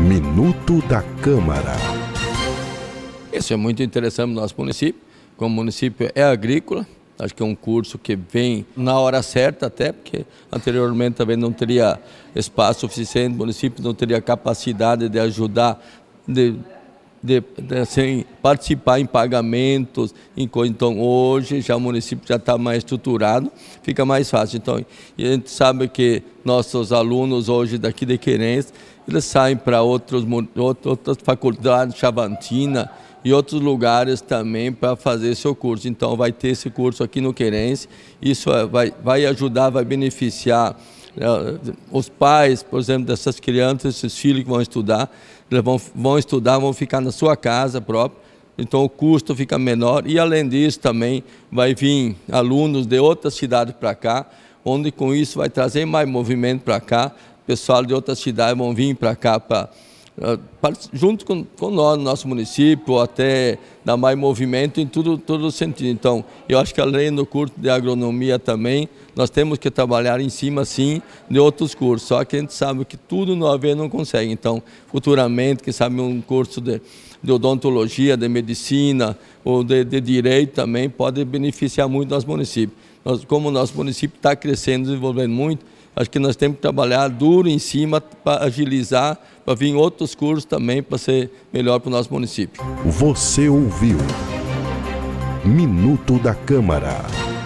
Minuto da Câmara. Isso é muito interessante no nosso município. Como o município é agrícola, acho que é um curso que vem na hora certa até, porque anteriormente também não teria espaço suficiente, o município não teria capacidade de ajudar, de de, de, assim, participar em pagamentos, em coisa. Então, hoje já o município já está mais estruturado, fica mais fácil. Então, a gente sabe que nossos alunos hoje daqui de Querência, eles saem para outros, outras faculdades, Chavantina e outros lugares também para fazer seu curso. Então, vai ter esse curso aqui no Querência, isso é, vai, vai ajudar, vai beneficiar é, os pais, por exemplo, dessas crianças, esses filhos que vão estudar, eles vão, vão estudar, vão ficar na sua casa própria, então o custo fica menor e além disso também vai vir alunos de outras cidades para cá, onde com isso vai trazer mais movimento para cá, pessoal de outras cidades vão vir para cá para ah, junto com, com nós, nosso município, até dar mais movimento em tudo, todo sentido. Então, eu acho que além do curso de agronomia também, nós temos que trabalhar em cima, sim, de outros cursos. Só que a gente sabe que tudo no AV não consegue. Então, futuramente, que sabe um curso de, de odontologia, de medicina ou de, de direito também pode beneficiar muito nosso município. Nós, como o nosso município está crescendo, desenvolvendo muito, acho que nós temos que trabalhar duro em cima para agilizar, para vir outros cursos também para ser melhor para o nosso município. Você ouviu Minuto da Câmara.